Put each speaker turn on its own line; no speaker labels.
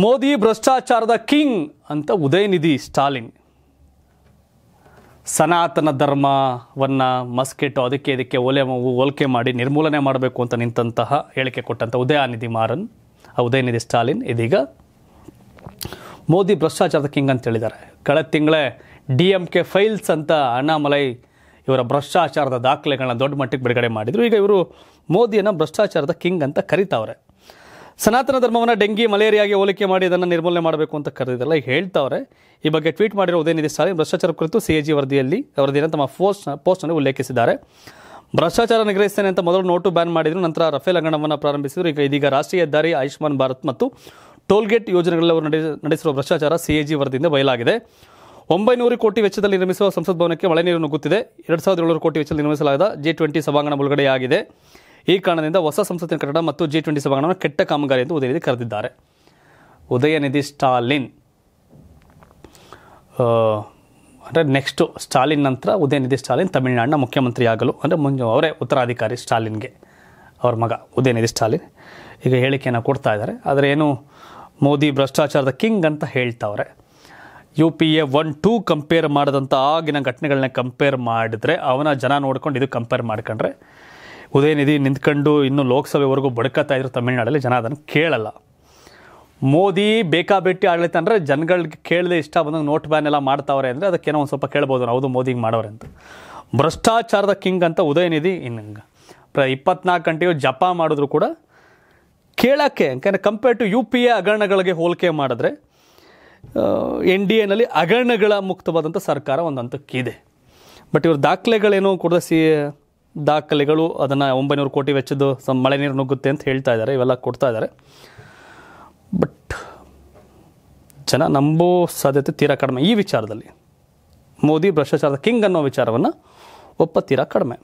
ಮೋದಿ ಭ್ರಷ್ಟಾಚಾರದ ಕಿಂಗ್ ಅಂತ ಉದಯನಿಧಿ ಸ್ಟಾಲಿನ್ ಸನಾತನ ಧರ್ಮವನ್ನು ಮಸ್ಕೆಟ್ಟು ಅದಕ್ಕೆ ಇದಕ್ಕೆ ಓಲೆ ಹೋಲಿಕೆ ಮಾಡಿ ನಿರ್ಮೂಲನೆ ಮಾಡಬೇಕು ಅಂತ ನಿಂತಹ ಹೇಳಿಕೆ ಕೊಟ್ಟಂಥ ಉದಯಾನಿಧಿ ಮಾರನ್ ಆ ಉದಯನಿಧಿ ಸ್ಟಾಲಿನ್ ಇದೀಗ ಮೋದಿ ಭ್ರಷ್ಟಾಚಾರದ ಕಿಂಗ್ ಅಂತ ಹೇಳಿದ್ದಾರೆ ಕಳೆದ ತಿಂಗಳೇ ಡಿ ಎಮ್ ಕೆ ಫೈಲ್ಸ್ ಅಂತ ಅಣ್ಣಾಮಲೈ ಇವರ ಭ್ರಷ್ಟಾಚಾರದ ದಾಖಲೆಗಳನ್ನ ದೊಡ್ಡ ಮಟ್ಟಿಗೆ ಬಿಡುಗಡೆ ಮಾಡಿದರು ಈಗ ಇವರು ಮೋದಿಯನ್ನು ಭ್ರಷ್ಟಾಚಾರದ ಕಿಂಗ್ ಅಂತ ಕರೀತಾವ್ರೆ ಸನಾತನ ಧರ್ಮವನ್ನು ಡೆಂಗಿ ಮಲೇರಿಯಾಗೆ ಹೋಲಿಕೆ ಮಾಡಿ ಅದನ್ನು ನಿರ್ಮೂಲನೆ ಮಾಡಬೇಕು ಅಂತ ಕರೆದಿದ್ದಲ್ಲ ಈಗ ಹೇಳ್ತಾವ್ರೆ ಈ ಬಗ್ಗೆ ಟ್ವೀಟ್ ಮಾಡಿರೋ ಉದಯನಿಧಿ ಸ್ಟಾಲಿನ್ ಭ್ರಷ್ಟಾಚಾರ ಕುರಿತು ಸಿಎಜಿ ವರದಿಯಲ್ಲಿ ವರದಿಯನ್ನು ತಮ್ಮ ಪೋಸ್ಟ್ ಪೋಸ್ಟ್ನಲ್ಲಿ ಉಲ್ಲೇಖಿಸಿದ್ದಾರೆ ಭ್ರಷ್ಟಾಚಾರ ನಿಗ್ರಹಿಸ್ತೇನೆ ಅಂತ ಮೊದಲು ನೋಟು ಬ್ಯಾನ್ ಮಾಡಿದ್ರು ನಂತರ ರಫೇಲ್ ಅಂಗಣವನ್ನು ಪ್ರಾರಂಭಿಸಿದ್ರು ಈಗ ಇದೀಗ ರಾಷ್ಟ್ರೀಯ ಹೆದ್ದಾರಿ ಆಯುಷ್ಮಾನ್ ಭಾರತ್ ಮತ್ತು ಟೋಲ್ಗೇಟ್ ಯೋಜನೆಗಳಲ್ಲಿ ಅವರು ನಡೆಸಿರುವ ಭ್ರಷ್ಟಾಚಾರ ಸಿಎಜಿ ವರದಿಯಿಂದ ಬಯಲಾಗಿದೆ ಒಂಬೈನೂರು ಕೋಟಿ ವೆಚ್ಚದಲ್ಲಿ ನಿರ್ಮಿಸುವ ಸಂಸತ್ ಭವನಕ್ಕೆ ಮಳೆ ನೀರು ನುಗ್ಗುತ್ತಿದೆ ಎರಡು ಸಾವಿರದ ಏಳುನೂರು ಕೋಟಿ ವೆಚ್ಚದಲ್ಲಿ ನಿರ್ಮಿಸಲಾದ ಜಿ ಟ್ವೆಂಟಿ ಸಭಾಂಗಣ ಮುಳುಗಡೆಯಾಗಿದೆ ಈ ಕಾರಣದಿಂದ ಹೊಸ ಸಂಸತ್ತಿನ ಕಟ್ಟಡ ಮತ್ತು ಜಿ ಟ್ವೆಂಟಿ ಸಭಾಂಗಣವನ್ನು ಕೆಟ್ಟ ಕಾಮಗಾರಿ ಎಂದು ಉದಯನಿಧಿ ಕರೆದಿದ್ದಾರೆ ಉದಯನಿಧಿ ಸ್ಟಾಲಿನ್ ಅಂದರೆ ನೆಕ್ಸ್ಟು ಸ್ಟಾಲಿನ್ ನಂತರ ಉದಯನಿಧಿ ಸ್ಟಾಲಿನ್ ತಮಿಳುನಾಡಿನ ಮುಖ್ಯಮಂತ್ರಿಯಾಗಲು ಅಂದರೆ ಮುಂಜು ಅವರೇ ಉತ್ತರಾಧಿಕಾರಿ ಸ್ಟಾಲಿನ್ಗೆ ಅವ್ರ ಮಗ ಉದಯನಿಧಿ ಸ್ಟಾಲಿನ್ ಈಗ ಹೇಳಿಕೆಯನ್ನು ಕೊಡ್ತಾ ಇದ್ದಾರೆ ಆದರೆ ಏನು ಮೋದಿ ಭ್ರಷ್ಟಾಚಾರದ ಕಿಂಗ್ ಅಂತ ಹೇಳ್ತಾವ್ರೆ U P A one two compare ಮಾಡಿದಂಥ ಆಗಿನ ಘಟನೆಗಳನ್ನ ಕಂಪೇರ್ ಮಾಡಿದರೆ ಅವನ ಜನ ನೋಡ್ಕೊಂಡು ಇದು ಕಂಪೇರ್ ಮಾಡ್ಕೊಂಡ್ರೆ ಉದಯನಿಧಿ ನಿಂತ್ಕೊಂಡು ಇನ್ನು ಲೋಕಸಭೆವರೆಗೂ ಬಡ್ಕತ್ತಾ ಇದ್ರು ತಮಿಳ್ನಾಡಲ್ಲಿ ಜನ ಅದನ್ನು ಕೇಳಲ್ಲ ಮೋದಿ ಬೇಕಾಬಿಟ್ಟಿ ಆಡಳಿತ ಅಂದರೆ ಜನಗಳಿಗೆ ಕೇಳದೆ ಇಷ್ಟ ಬಂದಂಗೆ ನೋಟ್ ಬ್ಯಾನ್ ಎಲ್ಲ ಮಾಡ್ತಾವ್ರೆ ಅಂದರೆ ಅದಕ್ಕೇನೋ ಒಂದು ಸ್ವಲ್ಪ ಕೇಳ್ಬೋದು ಹೌದು ಮೋದಿಗೆ ಮಾಡೋರೆ ಅಂತ ಭ್ರಷ್ಟಾಚಾರದ ಕಿಂಗ್ ಅಂತ ಉದಯನಿಧಿ ಇನ್ನು ಪ್ರ ಇಪ್ಪತ್ನಾಲ್ಕು ಗಂಟೆಗೂ ಜಪ ಮಾಡಿದ್ರು ಕೂಡ ಕೇಳೋಕ್ಕೆ ಯಾಕೆಂದರೆ compare to U P A ಹಗರಣಗಳಿಗೆ ಹೋಲಿಕೆ ಮಾಡಿದ್ರೆ ಎನ್ ಡಿ ಎನಲ್ಲಿ ಹಗರಣಗಳ ಮುಕ್ತವಾದಂಥ ಸರ್ಕಾರ ಒಂದು ಹಂತಕ್ಕಿದೆ ಬಟ್ ಇವ್ರ ದಾಖಲೆಗಳೇನು ಕೂಡ ಸಿ ದಾಖಲೆಗಳು ಅದನ್ನು ಒಂಬೈನೂರು ಕೋಟಿ ವೆಚ್ಚದ್ದು ಸ ಮಳೆ ನೀರು ನುಗ್ಗುತ್ತೆ ಅಂತ ಹೇಳ್ತಾ ಇದ್ದಾರೆ ಇವೆಲ್ಲ ಕೊಡ್ತಾ ಇದ್ದಾರೆ ಬಟ್ ಜನ ನಂಬೋ ಸಾಧ್ಯತೆ ತೀರಾ ಕಡಿಮೆ ಈ ವಿಚಾರದಲ್ಲಿ ಮೋದಿ ಭ್ರಷ್ಟಾಚಾರದ ಕಿಂಗ್ ಅನ್ನೋ ವಿಚಾರವನ್ನು ಒಪ್ಪ ತೀರಾ ಕಡಿಮೆ